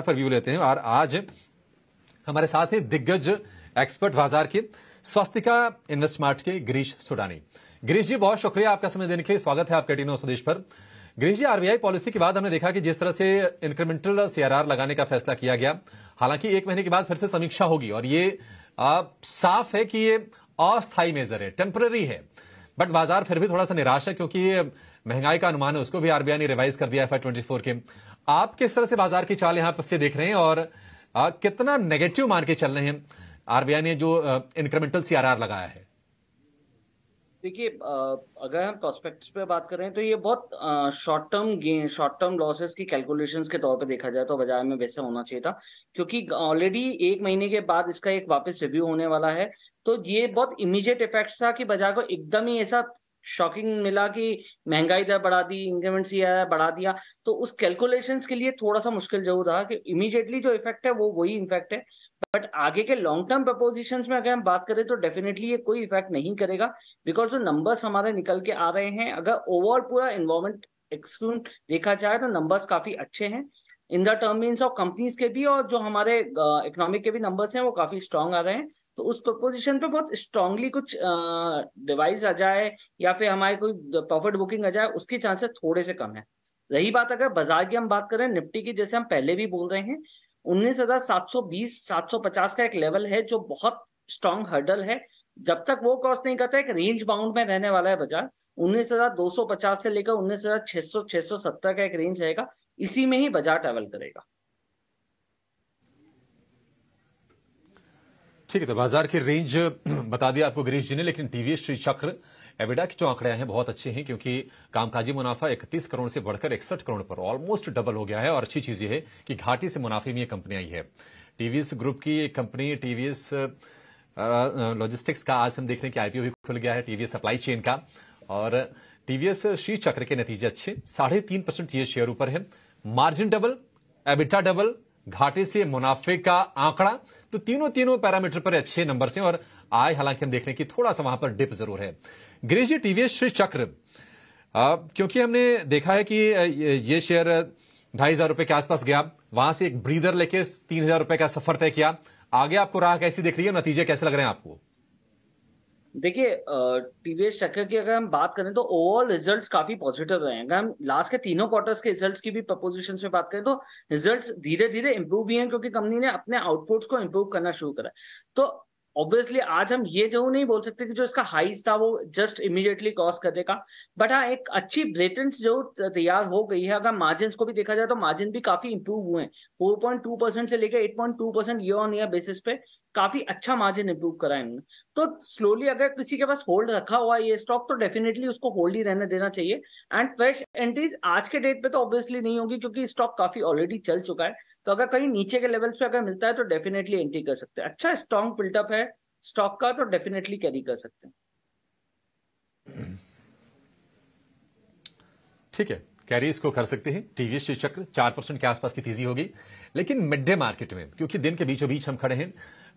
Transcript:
पर व्यू लेते हैं और आज हमारे साथ हैं दिग्गज एक्सपर्ट बाजार के स्वास्थ्य इन्वेस्टमार्ट के गिरीश सुडानी गिरीश जी बहुत शुक्रिया आपका समय देने के लिए स्वागत है आपके टीनो स्वदेश पर गिरीश जी आरबीआई पॉलिसी के बाद हमने देखा कि जिस तरह से इंक्रीमेंटल सीआरआर लगाने का फैसला किया गया हालांकि एक महीने के बाद फिर से समीक्षा होगी और ये आ, साफ है कि ये अस्थायी मेजर है टेम्पररी है बट बाजार फिर भी थोड़ा सा निराश है क्योंकि महंगाई का अनुमान है उसको भी आरबीआई ने रिवाइज कर दिया एफ ट्वेंटी फोर के आप किस तरह से बाजार की चाल यहां पर से देख रहे हैं और आ, कितना नेगेटिव मान के चल रहे हैं आरबीआई ने जो इंक्रीमेंटल सीआरआर लगाया है देखिए अगर हम प्रोस्पेक्ट पे बात कर रहे हैं तो ये बहुत short term gain short term losses की कैलकुलेशंस के तौर पे देखा जाए तो बाजार में वैसे होना चाहिए था क्योंकि ऑलरेडी एक महीने के बाद इसका एक वापस रिव्यू होने वाला है तो ये बहुत इमीजिएट इफेक्ट था कि बाजार को एकदम ही ऐसा शॉकिंग मिला कि महंगाई दर तो बढ़ा दी इंक्रीमेंट आया बढ़ा दिया तो उस कैलकुलेशन के लिए थोड़ा सा मुश्किल जरूर रहा कि इमीडिएटली जो इफेक्ट है वो वही इफेक्ट है बट आगे के लॉन्ग टर्म प्रपोजिशन में अगर हम बात करें तो डेफिनेटली ये कोई इफेक्ट नहीं करेगा बिकॉज जो नंबर्स हमारे निकल के आ रहे हैं अगर ओवरऑल पूरा इन्वॉर्मेंट एक्सक्लूड देखा जाए तो नंबर्स काफी अच्छे हैं in the term means of companies के भी और जो हमारे इकोनॉमिक के भी नंबर्स हैं वो काफी स्ट्रांग आ रहे हैं तो उस प्रपोजिशन पे बहुत स्ट्रांगली कुछ डिवाइस आ जाए या फिर हमारी कोई प्रॉफिट बुकिंग आ जाए उसकी चांसेस थोड़े से कम है रही बात अगर बाजार की हम बात करें निफ्टी की जैसे हम पहले भी बोल रहे हैं उन्नीस हजार सात सात सौ बीस सौ पचास का एक लेवल है जो बहुत स्ट्रांग हर्डल है जब तक वो क्रॉस नहीं करता एक रेंज बाउंड में रहने वाला है बाजार उन्नीस हजार दो सौ पचास से लेकर उन्नीस हजार सौ छह सौ सत्तर का एक रेंज रहेगा इसी में ही बाजार ट्रेवल करेगा ठीक है तो बाजार की रेंज बता दिया आपको गिरीश जी ने लेकिन टीवीएस श्री चक्र एविडा के जो आंकड़े हैं बहुत अच्छे हैं क्योंकि कामकाजी मुनाफा 31 करोड़ से बढ़कर इकसठ करोड़ पर ऑलमोस्ट डबल हो गया है और अच्छी चीज ये है कि घाटी से मुनाफे में ये कंपनी आई है टीवीएस ग्रुप की एक कंपनी टीवीएस लॉजिस्टिक्स का आज हम देख रहे हैं कि आईपीओ भी खुल गया है टीवीएस सप्लाई चेन का और टीवीएस श्री चक्र के नतीजे अच्छे साढ़े तीन परसेंट ये शेयर ऊपर है मार्जिन डबल एबिटा डबल घाटे से मुनाफे का आंकड़ा तो तीनों तीनों पैरामीटर पर अच्छे नंबर से और आए हालांकि हम देख रहे हैं कि थोड़ा सा वहां पर डिप जरूर है गिरीश जी टीवीएस चक्र क्योंकि हमने देखा है कि ये शेयर ढाई हजार रुपए के आसपास गया वहां से एक ब्रीदर लेके तीन हजार रुपए का सफर तय किया आगे आपको राह कैसी दिख रही है नतीजे कैसे लग रहे हैं आपको देखिए टीवीएस सेक्टर की अगर हम बात करें तो ओवरऑल रिजल्ट्स काफी पॉजिटिव रहे हैं अगर हम लास्ट के तीनों क्वार्टर्स के रिजल्ट्स की भी प्रपोजिशन में बात करें तो रिजल्ट्स धीरे धीरे इंप्रूव भी हैं क्योंकि कंपनी ने अपने आउटपुट्स को इंप्रूव करना शुरू करा है तो ऑब्वियसली आज हम ये जो नहीं बोल सकते कि जो इसका हाइस था वो जस्ट इमीडिएटली क्रॉस कर देगा बट हाँ एक अच्छी ब्रेटेंस जो तैयार हो गई है अगर मार्जिन को भी देखा जाए तो मार्जिन भी काफी इंप्रूव हुए हैं फोर पॉइंट टू परसेंट से लेकर eight point two percent year on year basis पे काफी अच्छा मार्जिन इंप्रूव करा है इन्होंने तो स्लोली अगर किसी के पास होल्ड रखा हुआ है ये स्टॉक तो डेफिनेटली उसको होल्ड ही रहने देना चाहिए एंड फ्रेश एंट्रीज आज के डेट पे तो ऑब्वियसली नहीं होगी क्योंकि स्टॉक काफी ऑलरेडी चल चुका है तो अगर कहीं नीचे के लेवल्स पे अगर मिलता है तो डेफिनेटली एंट्री कर सकते हैं अच्छा स्ट्रॉन्ग बिल्टअप है स्टॉक का तो डेफिनेटली कैरी कर सकते हैं ठीक है कैरी इसको कर सकते हैं टीवी शीर्षक चार परसेंट के आसपास की तेजी होगी लेकिन मिड डे मार्केट में क्योंकि दिन के बीचों बीच हम खड़े हैं